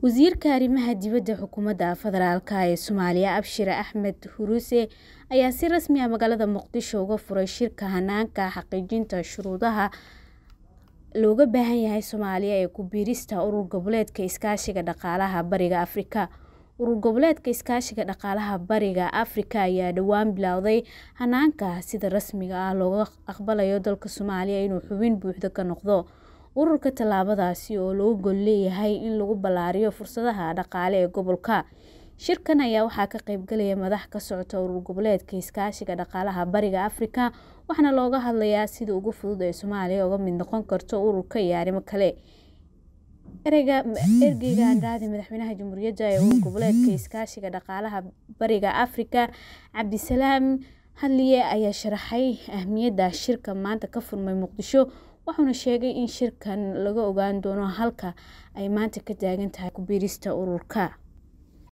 wasiirka arrimaha dibadda xukuumadda federaalk ee soomaaliya abshire axmed huruuse ayaa si rasmi ah magaalada muqdisho uga furay shirka hanaanka xaqiijinta shuruudaha looga baahan yahay soomaaliya ee ku biirista urur goboleedka iskaashiga dhaqaalaha bariga afrika urur goboleedka iskaashiga dhaqaalaha bariga afrika ayaa dhowaan bilowday hanaanka sida rasmiga ah looga aqbalayo dalka soomaaliya inuu xubin buuxda ka noqdo Ururka tallaabadaasi oo loo gol leeyahay in lagu ballaariyo fursadaha dhaqaale ee gobolka. Shirkan ayaa waxaa ka qaybgalaya madax ka socota urur goboleedka iskaashiga dhaqaalaha Bariga Afrika, waxaana looga hadlayaa sida ugu fudud ee Soomaaliya uga mid noqon karto ururka iyo arrimo kale. ergeyga raadi Madaxweynaha Jamhuuriyadda ee Urur Goboleedka Iskaashiga Dhaqaalaha Bariga Afrika, Cabdisalaam Hadliye ayaa sharaxay ahmiyadda shirka maanta ka furmay Muqdisho wuxuuna sheegay in shirkan laga ogaan doono halka ay maanta ka taagan tahay ku biirista ururka